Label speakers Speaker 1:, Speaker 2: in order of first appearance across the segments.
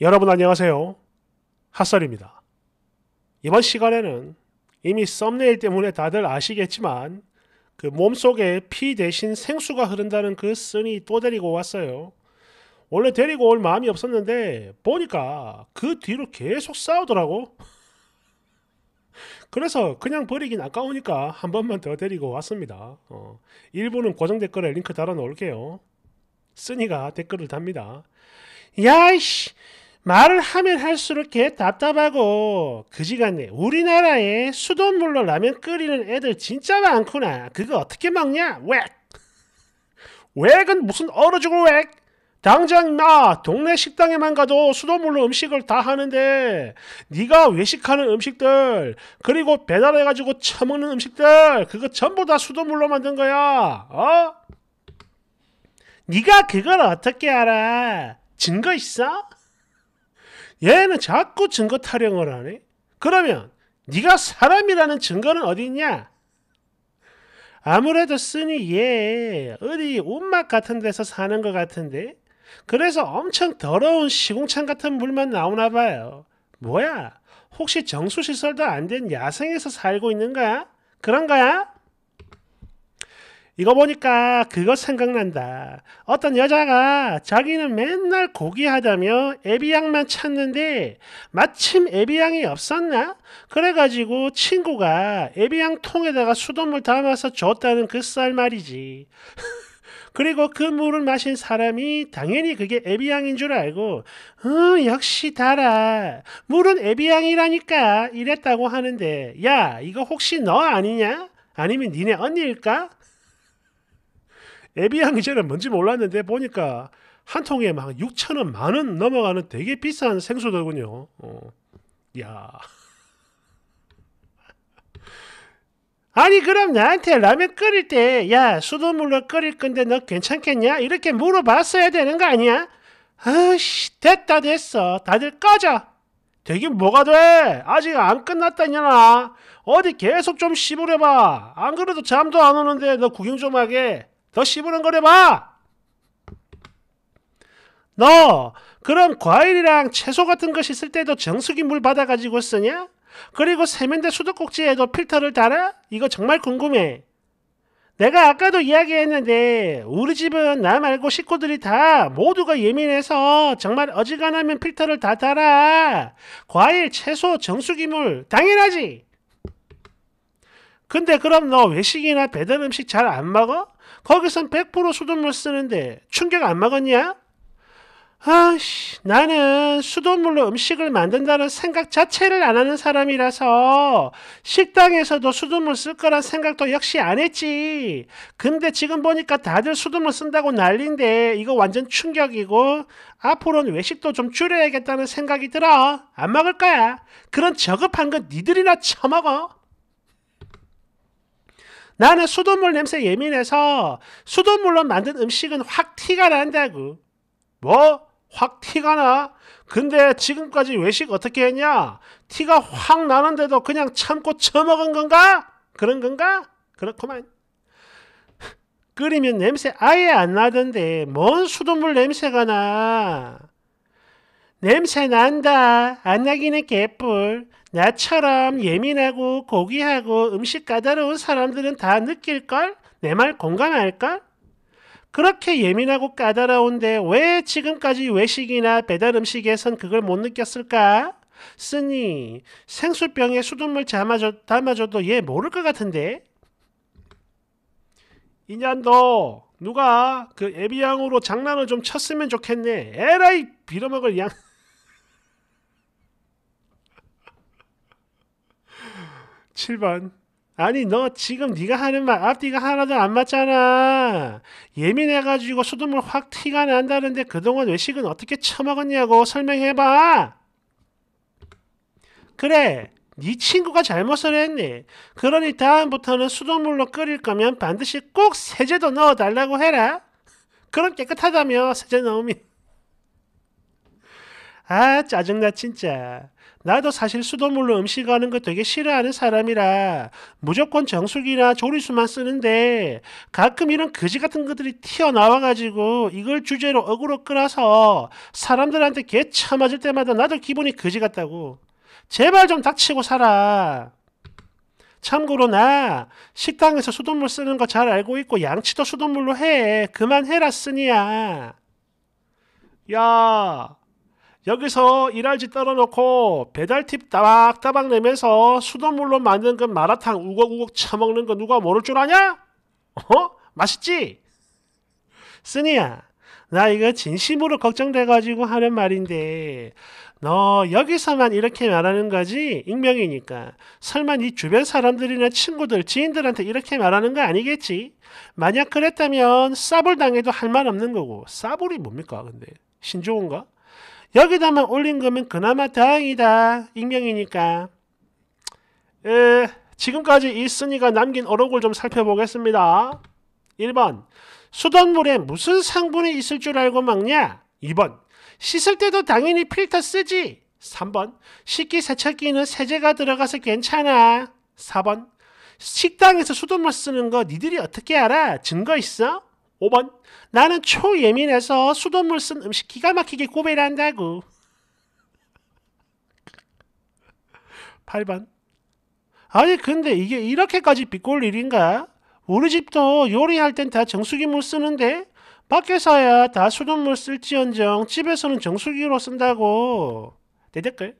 Speaker 1: 여러분 안녕하세요. 핫설입니다. 이번 시간에는 이미 썸네일 때문에 다들 아시겠지만 그 몸속에 피 대신 생수가 흐른다는 그 쓴이 또 데리고 왔어요. 원래 데리고 올 마음이 없었는데 보니까 그 뒤로 계속 싸우더라고. 그래서 그냥 버리긴 아까우니까 한 번만 더 데리고 왔습니다. 어, 일부는 고정 댓글에 링크 달아 놓을게요. 쓰니가 댓글을 답니다. 야이씨 말을 하면 할수록 개 답답하고 그지같네. 우리나라에 수돗물로 라면 끓이는 애들 진짜 많구나. 그거 어떻게 먹냐? 웩! 웩은 무슨 얼어 죽을 웩! 당장 나 동네 식당에만 가도 수돗물로 음식을 다 하는데 네가 외식하는 음식들 그리고 배달해가지고 처먹는 음식들 그거 전부 다 수돗물로 만든 거야. 어? 네가 그걸 어떻게 알아? 증거 있어? 얘는 자꾸 증거 타령을 하네. 그러면 네가 사람이라는 증거는 어디 있냐? 아무래도 쓰니 얘 어디 온막 같은 데서 사는 것 같은데 그래서 엄청 더러운 시궁창 같은 물만 나오나 봐요. 뭐야? 혹시 정수시설도 안 된 야생에서 살고 있는 거야? 그런 거야? 이거 보니까 그거 생각난다. 어떤 여자가 자기는 맨날 고기하다며 애비양만 찾는데 마침 애비양이 없었나? 그래가지고 친구가 애비양 통에다가 수돗물 담아서 줬다는 그 쌀 말이지. 그리고 그 물을 마신 사람이 당연히 그게 애비양인줄 알고 응, 어, 역시 달아 물은 애비양이라니까 이랬다고 하는데 야 이거 혹시 너 아니냐? 아니면 니네 언니일까? 에비앙이 제는 뭔지 몰랐는데 보니까 한 통에 막 6천 원, 만원 넘어가는 되게 비싼 생수더군요. 어. 야. 아니 그럼 나한테 라면 끓일 때 야 수돗물로 끓일 건데 너 괜찮겠냐 이렇게 물어봤어야 되는 거 아니야? 아씨 됐다 됐어 다들 꺼져 되게 뭐가 돼 아직 안 끝났다 냐나 어디 계속 좀 씹으려봐 안 그래도 잠도 안 오는데 너 구경 좀 하게 더 씹으는 거려봐너 그럼 과일이랑 채소 같은 것이 있을 때도 정수기 물 받아가지고 쓰냐? 그리고 세면대 수도꼭지에도 필터를 달아? 이거 정말 궁금해. 내가 아까도 이야기했는데 우리 집은 나 말고 식구들이 다 모두가 예민해서 정말 어지간하면 필터를 다 달아. 과일, 채소, 정수기물 당연하지. 근데 그럼 너 외식이나 배달 음식 잘 안 먹어? 거기선 100% 수돗물 쓰는데 충격 안 먹었냐? 아씨, 나는 수돗물로 음식을 만든다는 생각 자체를 안 하는 사람이라서 식당에서도 수돗물 쓸 거란 생각도 역시 안 했지. 근데 지금 보니까 다들 수돗물 쓴다고 난린데 이거 완전 충격이고 앞으로는 외식도 좀 줄여야겠다는 생각이 들어. 안 먹을 거야. 그런 저급한 건 니들이나 처먹어. 나는 수돗물 냄새 예민해서 수돗물로 만든 음식은 확 티가 난다고. 뭐? 확 티가 나? 근데 지금까지 외식 어떻게 했냐? 티가 확 나는데도 그냥 참고 처먹은 건가? 그런 건가? 그렇구만. 끓이면 냄새 아예 안 나던데 뭔 수돗물 냄새가 나? 냄새 난다. 안 나기는 개뿔. 나처럼 예민하고 고귀하고 음식 까다로운 사람들은 다 느낄걸? 내 말 공감할걸? 그렇게 예민하고 까다로운데 왜 지금까지 외식이나 배달 음식에선 그걸 못 느꼈을까? 쓰니 생수병에 수돗물 담아줘, 담아줘도 얘 모를 것 같은데? 이년도 누가 그 애비양으로 장난을 좀 쳤으면 좋겠네. 에라이 빌어먹을 양... 7번 아니 너 지금 네가 하는 말 앞뒤가 하나도 안 맞잖아. 예민해가지고 수돗물 확 티가 난다는데 그동안 외식은 어떻게 처먹었냐고 설명해봐. 그래 네 친구가 잘못을 했네. 그러니 다음부터는 수돗물로 끓일 거면 반드시 꼭 세제도 넣어달라고 해라. 그럼 깨끗하다며 세제 넣으면. 아 짜증나 진짜. 나도 사실 수돗물로 음식하는 거 되게 싫어하는 사람이라 무조건 정수기나 조리수만 쓰는데 가끔 이런 거지 같은 것들이 튀어나와가지고 이걸 주제로 억울로 끌어서 사람들한테 개차 맞을 때마다 나도 기분이 거지 같다고. 제발 좀 닥치고 살아. 참고로 나 식당에서 수돗물 쓰는 거 잘 알고 있고 양치도 수돗물로 해. 그만해라 쓰니야. 야 여기서 이랄지 떨어놓고 배달팁 따박따박 내면서 수돗물로 만든 그 마라탕 우걱우걱 처먹는 거 누가 모를 줄 아냐? 어? 맛있지? 쓰니야 나 이거 진심으로 걱정돼가지고 하는 말인데 너 여기서만 이렇게 말하는 거지? 익명이니까. 설마 네 주변 사람들이나 친구들, 지인들한테 이렇게 말하는 거 아니겠지? 만약 그랬다면 싸불 당해도 할 말 없는 거고 싸불이 뭡니까 근데? 신조인가? 여기다만 올린 거면 그나마 다행이다. 익명이니까. 에, 지금까지 이순이가 남긴 어록을 좀 살펴보겠습니다. 1번 수돗물에 무슨 성분이 있을 줄 알고 막냐? 2번 씻을 때도 당연히 필터 쓰지. 3번 식기 세척기는 세제가 들어가서 괜찮아. 4번 식당에서 수돗물 쓰는 거 니들이 어떻게 알아? 증거 있어? 5번 나는 초예민해서 수돗물 쓴 음식 기가 막히게 고배한다고 8번 아니 근데 이게 이렇게까지 비꼴 일인가? 우리 집도 요리할 땐 다 정수기물 쓰는데 밖에서야 다 수돗물 쓸지언정 집에서는 정수기로 쓴다고 대댓글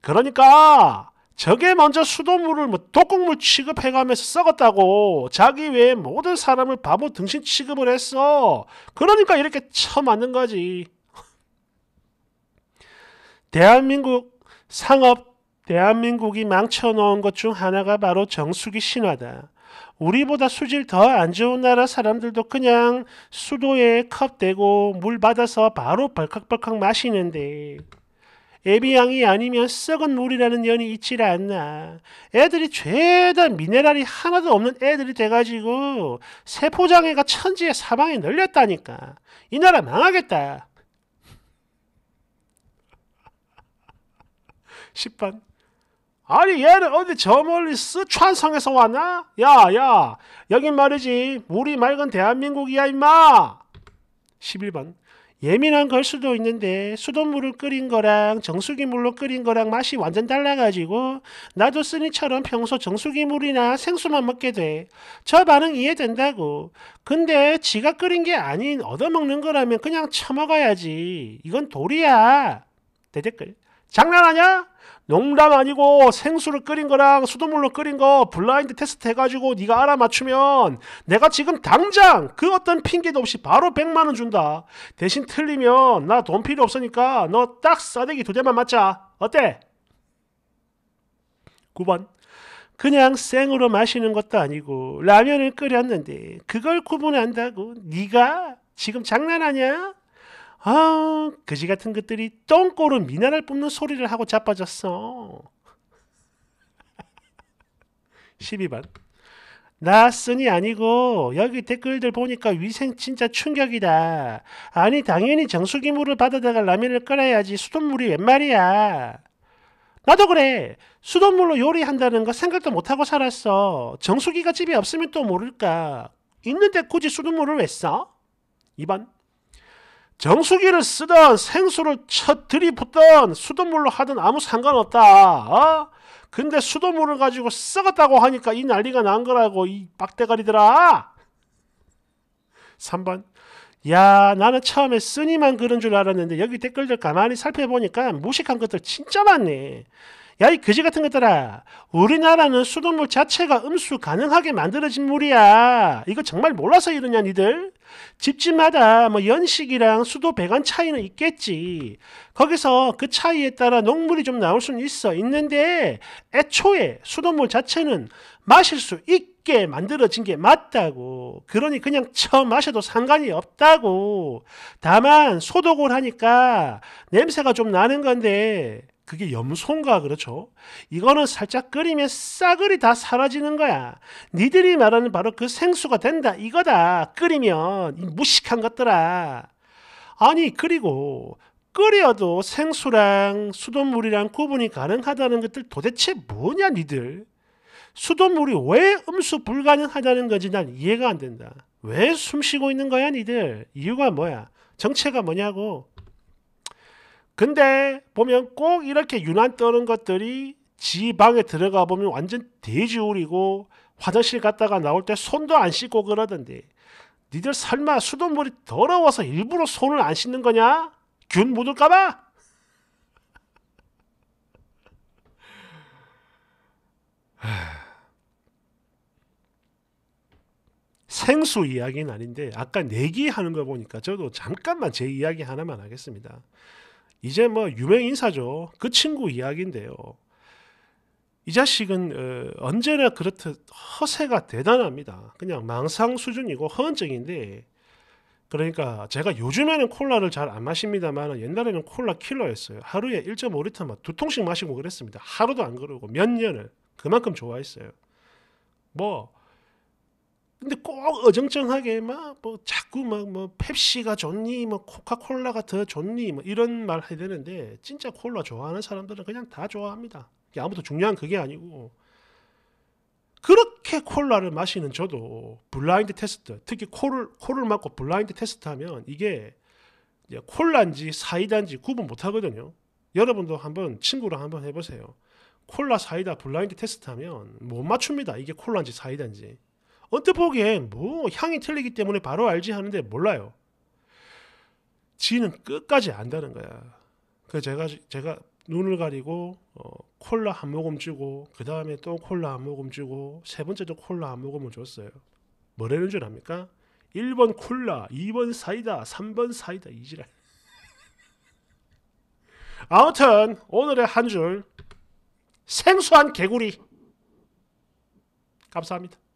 Speaker 1: 그러니까 저게 먼저 수돗물을 뭐 독극물 취급해가면서 썩었다고 자기 외에 모든 사람을 바보 등신 취급을 했어. 그러니까 이렇게 처맞는 거지. 대한민국 상업 대한민국이 망쳐놓은 것 중 하나가 바로 정수기 신화다. 우리보다 수질 더 안 좋은 나라 사람들도 그냥 수도에 컵 대고 물 받아서 바로 벌컥벌컥 마시는데 애비양이 아니면 썩은 물이라는 연이 있질 않나. 애들이 죄다 미네랄이 하나도 없는 애들이 돼가지고 세포장애가 천지의 사방에 널렸다니까. 이 나라 망하겠다. 10번. 아니 얘는 어디 저 멀리 쓰촨성에서 왔나? 야야 여긴 말이지 물이 맑은 대한민국이야 임마. 11번. 예민한 걸 수도 있는데 수돗물을 끓인 거랑 정수기 물로 끓인 거랑 맛이 완전 달라가지고 나도 쓰니처럼 평소 정수기 물이나 생수만 먹게 돼. 저 반응 이해된다고. 근데 지가 끓인 게 아닌 얻어먹는 거라면 그냥 처먹어야지. 이건 도리야. 대댓글. 장난하냐? 농담 아니고 생수를 끓인 거랑 수돗물로 끓인 거 블라인드 테스트 해가지고 네가 알아맞추면 내가 지금 당장 그 어떤 핑계도 없이 바로 100만 원 준다. 대신 틀리면 나 돈 필요 없으니까 너 딱 싸대기 두 대만 맞자. 어때? 9번 그냥 생으로 마시는 것도 아니고 라면을 끓였는데 그걸 구분한다고 네가 지금 장난하냐? 아, 그지 같은 것들이 똥꼬로 미나를 뿜는 소리를 하고 자빠졌어. 12번. 나쓰니 아니고 여기 댓글들 보니까 위생 진짜 충격이다. 아니 당연히 정수기물을 받아다가 라면을 끓여야지 수돗물이 웬 말이야. 나도 그래. 수돗물로 요리한다는 거 생각도 못하고 살았어. 정수기가 집에 없으면 또 모를까. 있는데 굳이 수돗물을 왜 써? 2번. 정수기를 쓰던 생수를 쳐 들이붓던 수돗물로 하든 아무 상관없다. 어? 근데 수돗물을 가지고 썩었다고 하니까 이 난리가 난 거라고 이빡대가리더라 3번 야 나는 처음에 쓰니만 그런 줄 알았는데 여기 댓글들 가만히 살펴보니까 무식한 것들 진짜 많네. 야이 거지 같은 것들아 우리나라는 수돗물 자체가 음수 가능하게 만들어진 물이야 이거 정말 몰라서 이러냐 니들 집집마다 뭐 연식이랑 수도 배관 차이는 있겠지 거기서 그 차이에 따라 녹물이좀 나올 수는 있어 있는데 애초에 수돗물 자체는 마실 수 있게 만들어진 게 맞다고 그러니 그냥 처 마셔도 상관이 없다고 다만 소독을 하니까 냄새가 좀 나는 건데 그게 염소인가 그렇죠? 이거는 살짝 끓이면 싸그리 다 사라지는 거야. 니들이 말하는 바로 그 생수가 된다 이거다. 끓이면 무식한 것들아. 아니 그리고 끓여도 생수랑 수돗물이랑 구분이 가능하다는 것들 도대체 뭐냐 니들. 수돗물이 왜 음수 불가능하다는 건지 난 이해가 안 된다. 왜 숨쉬고 있는 거야 니들. 이유가 뭐야. 정체가 뭐냐고. 근데 보면 꼭 이렇게 유난 떠는 것들이 지 방에 들어가 보면 완전 돼지우리고 화장실 갔다가 나올 때 손도 안 씻고 그러던데 니들 설마 수돗물이 더러워서 일부러 손을 안 씻는 거냐? 균 묻을까봐? 생수 이야기는 아닌데 아까 내기하는 거 보니까 저도 잠깐만 제 이야기 하나만 하겠습니다. 이제 뭐 유명 인사죠. 그 친구 이야기인데요. 이 자식은 어, 언제나 그렇듯 허세가 대단합니다. 그냥 망상 수준이고 허언증인데 그러니까 제가 요즘에는 콜라를 잘 안 마십니다만 옛날에는 콜라 킬러였어요. 하루에 1.5리터 막두 뭐 통씩 마시고 그랬습니다. 하루도 안 그러고 몇 년을 그만큼 좋아했어요. 뭐 근데 꼭 어정쩡하게 막 뭐 자꾸 막 뭐 펩시가 좋니 뭐 코카콜라가 더 좋니 뭐 이런 말 해야 되는데 진짜 콜라 좋아하는 사람들은 그냥 다 좋아합니다. 아무도 중요한 그게 아니고 그렇게 콜라를 마시는 저도 블라인드 테스트 특히 코를 코를 맞고 블라인드 테스트하면 이게 콜라인지 사이다인지 구분 못 하거든요. 여러분도 한번 친구랑 한번 해보세요. 콜라 사이다 블라인드 테스트하면 못 맞춥니다. 이게 콜라인지 사이다인지. 언뜻 보기엔 뭐 향이 틀리기 때문에 바로 알지 하는데 몰라요. 지는 끝까지 안다는 거야. 그 제가 제가 눈을 가리고 어, 콜라 한 모금 주고 그 다음에 또 콜라 한 모금 주고 세 번째도 콜라 한 모금을 줬어요. 뭐라는 줄 압니까? 1번 콜라, 2번 사이다, 3번 사이다 이지랄. 아무튼 오늘의 한 줄 생소한 개구리 감사합니다.